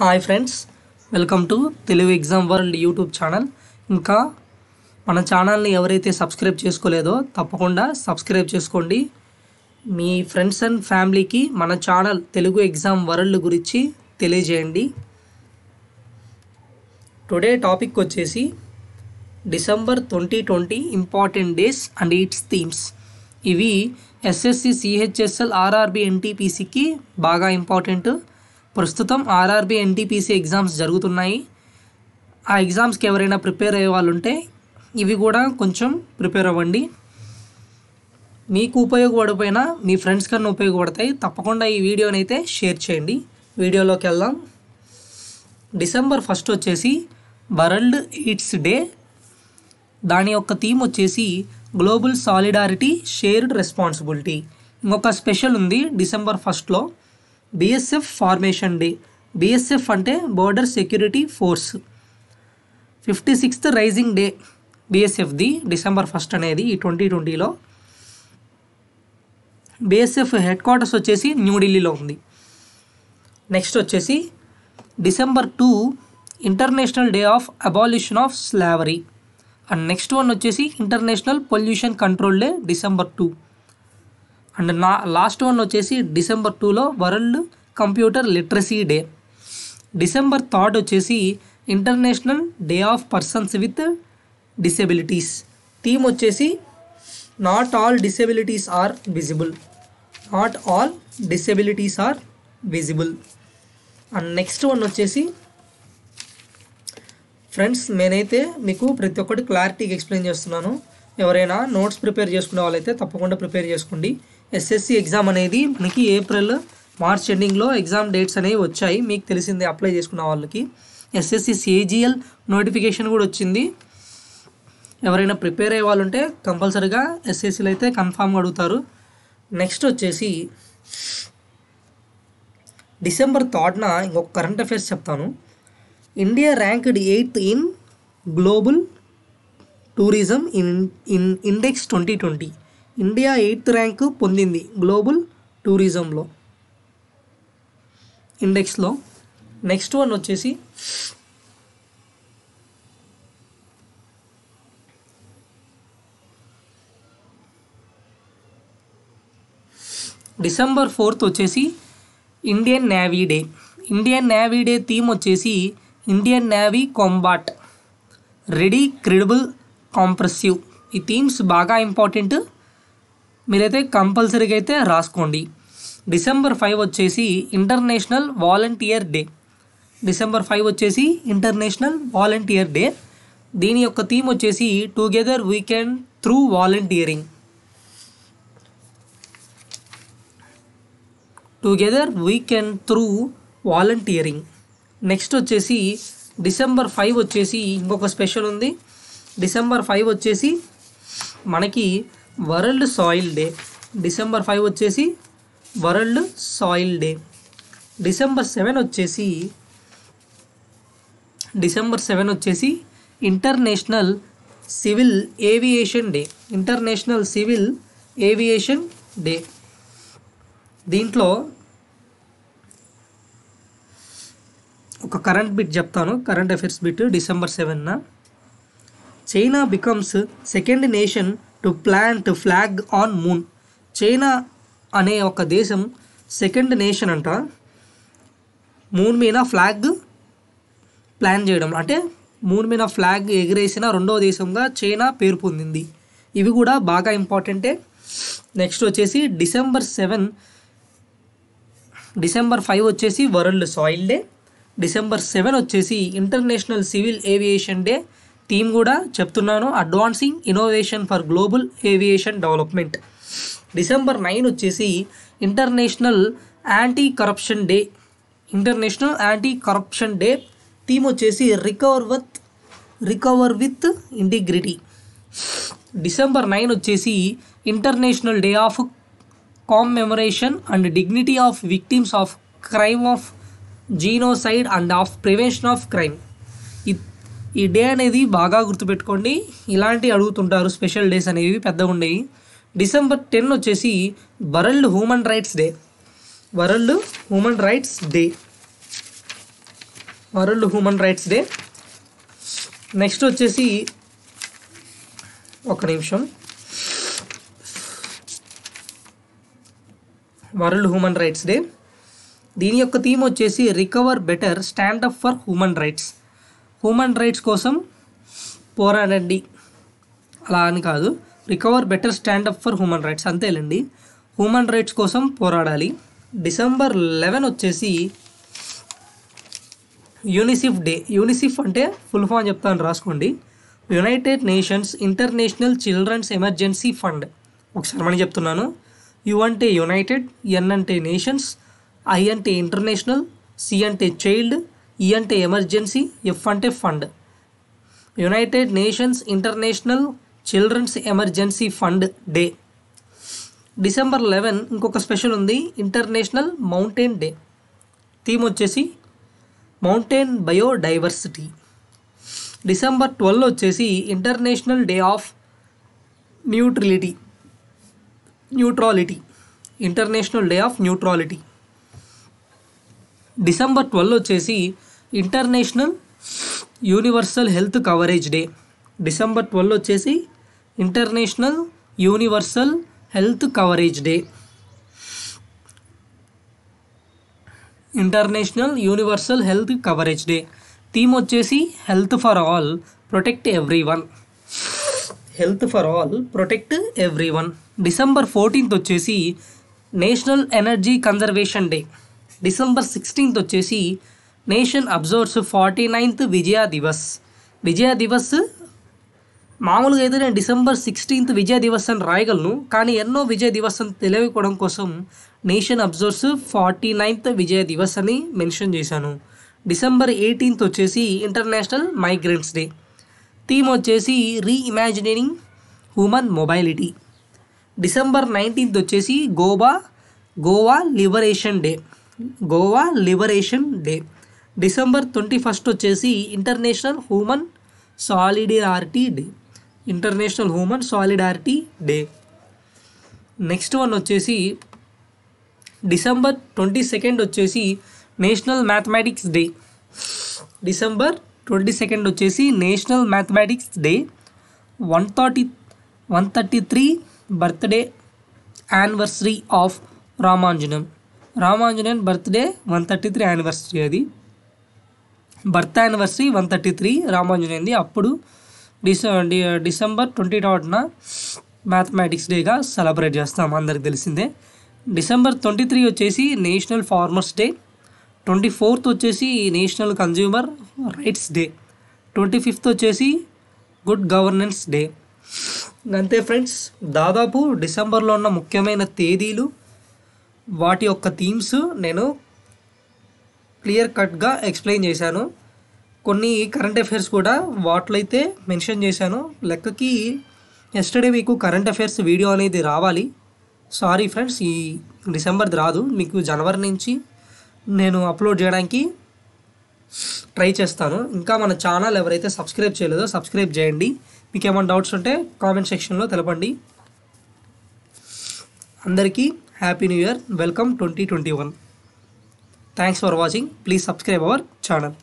Hi friends welcome to Telugu exam world YouTube channel ఇంకా మన ఛానల్ని ఎవరైతే సబ్స్క్రైబ్ చేసుకోలేదో తప్పకుండా సబ్స్క్రైబ్ చేసుకోండి మీ ఫ్రెండ్స్ అండ్ ఫ్యామిలీకి మన ఛానల్ తెలుగు ఎగ్జామ్ వరల్డ్ గురించి తెలియజేయండి టుడే టాపిక్ వచ్చేసి December twenty twenty important days and its themes ఇవి ఎస్ఎస్సి సిహెచ్ఎస్ఎల్ ఆర్ఆర్బి ఎన్టీపీసీకి బాగా ఇంపార్టెంట్ ప్రస్తుతం ఆర్ఆర్బీ ఎన్టీపీసీ ఎగ్జామ్స్ జరుగుతున్నాయి ఆ ఎగ్జామ్స్కి ఎవరైనా ప్రిపేర్ అయ్యే వాళ్ళు ఉంటే ఇవి కూడా కొంచెం ప్రిపేర్ అవ్వండి మీకు ఉపయోగపడిపోయినా మీ ఫ్రెండ్స్ కన్నా ఉపయోగపడతాయి తప్పకుండా ఈ వీడియోని అయితే షేర్ చేయండి వీడియోలోకి వెళ్దాం డిసెంబర్ ఫస్ట్ వచ్చేసి వరల్డ్ ఎయిడ్స్ డే దాని యొక్క థీమ్ వచ్చేసి గ్లోబల్ సాలిడారిటీ షేర్డ్ రెస్పాన్సిబిలిటీ ఇంకొక స్పెషల్ ఉంది డిసెంబర్ ఫస్ట్లో బీఎస్ఎఫ్ ఫార్మేషన్ డే బీఎస్ఎఫ్ అంటే border security force fifty sixth raising day the December first అనేది ఈ ట్వంటీ ట్వంటీలో బీఎస్ఎఫ్ హెడ్ క్వార్టర్స్ వచ్చేసి న్యూఢిల్లీలో ఉంది నెక్స్ట్ వచ్చేసి December two international day of abolition of slavery and next one వచ్చేసి international pollution control day December two and నా last one వచ్చేసి డిసెంబర్ టూలో world computer literacy day December third వచ్చేసి international day of persons with disabilities theme వచ్చేసి not all disabilities are visible not all disabilities are visible and next one వచ్చేసి friends నేనైతే మీకు ప్రతి ఒక్కటి క్లారిటీగా ఎక్స్ప్లెయిన్ చేస్తున్నాను ఎవరైనా నోట్స్ ప్రిపేర్ చేసుకునే వాళ్ళైతే తప్పకుండా ప్రిపేర్ చేసుకోండి ఎస్ఎస్సి ఎగ్జామ్ అనేది మనకి ఏప్రిల్ మార్చ్ ఎండింగ్లో ఎగ్జామ్ డేట్స్ అనేవి వచ్చాయి మీకు తెలిసిందే అప్లై చేసుకున్న వాళ్ళకి ఎస్ఎస్సి సిఏజిఎల్ నోటిఫికేషన్ కూడా వచ్చింది ఎవరైనా ప్రిపేర్ అయ్యే వాళ్ళు ఉంటే కంపల్సరీగా ఎస్ఎస్సీలు అయితే కన్ఫామ్గా అడుగుతారు నెక్స్ట్ వచ్చేసి డిసెంబర్ థర్డ్న ఇంకొక కరెంట్ అఫేర్స్ చెప్తాను India ranked eighth in global tourism in in index twenty twenty India eighth rank పొందింది గ్లోబల్ టూరిజంలో ఇండెక్స్లో నెక్స్ట్ వన్ వచ్చేసి డిసెంబర్ ఫోర్త్ వచ్చేసి Indian navy day Indian navy day theme వచ్చేసి Indian navy combat ready credible comprehensive ఈ themes బాగా important మీరైతే కంపల్సరీగా అయితే రాసుకోండి డిసెంబర్ ఫైవ్ వచ్చేసి international volunteer day December five వచ్చేసి ఇంటర్నేషనల్ వాలంటీర్ డే దీని యొక్క థీమ్ వచ్చేసి together we through volunteering together we through volunteering next వచ్చేసి డిసెంబర్ ఫైవ్ వచ్చేసి ఇంకొక స్పెషల్ ఉంది డిసెంబర్ ఫైవ్ వచ్చేసి మనకి world soil day December five వచ్చేసి world soil day December seven వచ్చేసి డిసెంబర్ సెవెన్ వచ్చేసి international civil aviation day international civil aviation day దీంట్లో ఒక కరెంట్ బిట్ చెప్తాను కరెంట్ అఫేర్స్ బిట్ డిసెంబర్ సెవెన్న China becomes second nation to plant flag on moon China అనే ఒక దేశం second nation అంట మూన్ మీద ఫ్లాగ్ ప్లాన్ చేయడం అంటే మూన్ మీద ఫ్లాగ్ ఎగిరేసిన రెండో దేశంగా చైనా పేరు పొందింది ఇవి కూడా బాగా ఇంపార్టెంటే నెక్స్ట్ వచ్చేసి డిసెంబర్ సెవెన్ డిసెంబర్ ఫైవ్ వచ్చేసి world soil day December seven వచ్చేసి international civil aviation day theme కూడా చెప్తున్నాను advancing innovation for global aviation development December nine వచ్చేసి international anti corruption day international anti corruption day theme వచ్చేసి recover with recover with integrity December nine వచ్చేసి international day of commemoration and dignity of victims of crime of genocide and of prevention of crime ఈ day అనేది బాగా గుర్తుపెట్టుకోండి ఇలాంటి అడుగుతుంటారు special days అనేవి పెద్దగా ఉండేవి డిసెంబర్ టెన్ వచ్చేసి world human rights day world human rights day world human rights day next వచ్చేసి ఒక నిమిషం వరల్డ్ హ్యూమన్ రైట్స్ డే దీని యొక్క థీమ్ వచ్చేసి recover better stand up for human rights human rights కోసం పోరాడండి అలా అని కాదు recover better stand up for human rights అంతేలేండి హ్యూమన్ రైట్స్ కోసం పోరాడాలి డిసెంబర్ లెవెన్ వచ్చేసి యూనిసిఫ్ డే యూనిసిఫ్ అంటే ఫుల్ ఫామ్ చెప్తాను రాసుకోండి united nations international children's emergency fund ఒకసారి మనం చెప్తున్నాను యు అంటే యునైటెడ్ ఎన్ అంటే నేషన్స్ ఐ అంటే ఇంటర్నేషనల్ సి అంటే చైల్డ్ ఈ అంటే ఎమర్జెన్సీ ఎఫ్ అంటే fund united nations international children's emergency fund day December eleven ఇంకొక స్పెషల్ ఉంది ఇంటర్నేషనల్ మౌంటైన్ డే థీమ్ వచ్చేసి మౌంటైన్ బయోడైవర్సిటీ డిసెంబర్ ట్వెల్వ్ వచ్చేసి international day of neutrality neutrality international day of neutrality December twelve వచ్చేసి international universal health coverage day December twelve వచ్చేసి international universal health coverage day international universal health coverage day theme వచ్చేసి health for all protect everyone health for all protect everyone December fourteenth వచ్చేసి national energy conservation day December sixteenth వచ్చేసి nation observes forty ninth Vijay Diwas Vijay Diwas మామూలుగా అయితే నేను December sixteenth విజయ దివస్ అని రాయగలను కానీ ఎన్నో విజయ దివస్ అని తెలియకోవడం కోసం nation observes forty ninth Vijay Diwas అని మెన్షన్ చేశాను డిసెంబర్ ఎయిటీన్త్ వచ్చేసి ఇంటర్నేషనల్ మైగ్రెంట్స్ డే థీమ్ వచ్చేసి reimagining human mobility December nineteenth వచ్చేసి Goa Goa liberation day Goa liberation day December twenty first వచ్చేసి international human solidarity day international human solidarity day next one వచ్చేసి December twenty second వచ్చేసి national mathematics day December twenty second వచ్చేసి national mathematics day one thirty one thirty three birthday anniversary of Ramanujan Ramanujan birthday one thirty three anniversary అది birth anniversary one thirty three రామాంజనేయంది అప్పుడు డిస December twenty థర్డ్న mathematics డేగా celebrate చేస్తాం అందరికి తెలిసిందే డిసెంబర్ ట్వంటీ త్రీ వచ్చేసి national farmers day twenty fourth వచ్చేసి national consumer rights day twenty fifth వచ్చేసి గుడ్ గవర్నెన్స్ డే అంతే ఫ్రెండ్స్ దాదాపు డిసెంబర్లో ఉన్న ముఖ్యమైన తేదీలు వాటి యొక్క థీమ్స్ నేను క్లియర్ కట్గా ఎక్స్ప్లెయిన్ చేశాను కొన్ని కరెంట్ అఫైర్స్ కూడా వాటిలో అయితే మెన్షన్ చేశాను లెక్కకి ఎస్టర్డే మీకు కరెంట్ అఫైర్స్ వీడియో అనేది రావాలి సారీ ఫ్రెండ్స్ ఈ డిసెంబర్ది రాదు మీకు జనవరి నుంచి నేను అప్లోడ్ చేయడానికి ట్రై చేస్తాను ఇంకా మన ఛానల్ ఎవరైతే సబ్స్క్రైబ్ చేయలేదో సబ్స్క్రైబ్ చేయండి మీకు ఏమైనా డౌట్స్ ఉంటే కామెంట్ సెక్షన్లో తెలపండి అందరికీ happy new year welcome twenty twenty one Thanks for watching. Please subscribe our channel.